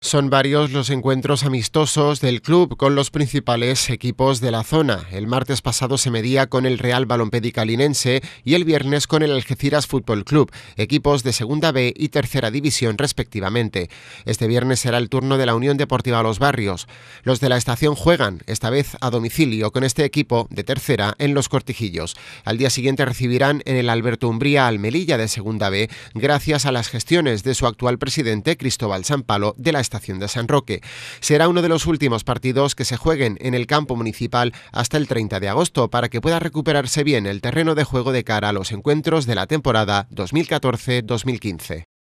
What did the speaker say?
Son varios los encuentros amistosos del club con los principales equipos de la zona. El martes pasado se medía con el Real Balompédica y el viernes con el Algeciras Fútbol Club, equipos de Segunda B y Tercera División respectivamente. Este viernes será el turno de la Unión Deportiva Los Barrios. Los de la estación juegan, esta vez a domicilio, con este equipo de Tercera en Los Cortijillos. Al día siguiente recibirán en el Alberto Umbría Almelilla de Segunda B, gracias a las gestiones de su actual presidente Cristóbal Sampalo de la estación de San Roque. Será uno de los últimos partidos que se jueguen en el campo municipal hasta el 30 de agosto para que pueda recuperarse bien el terreno de juego de cara a los encuentros de la temporada 2014-2015.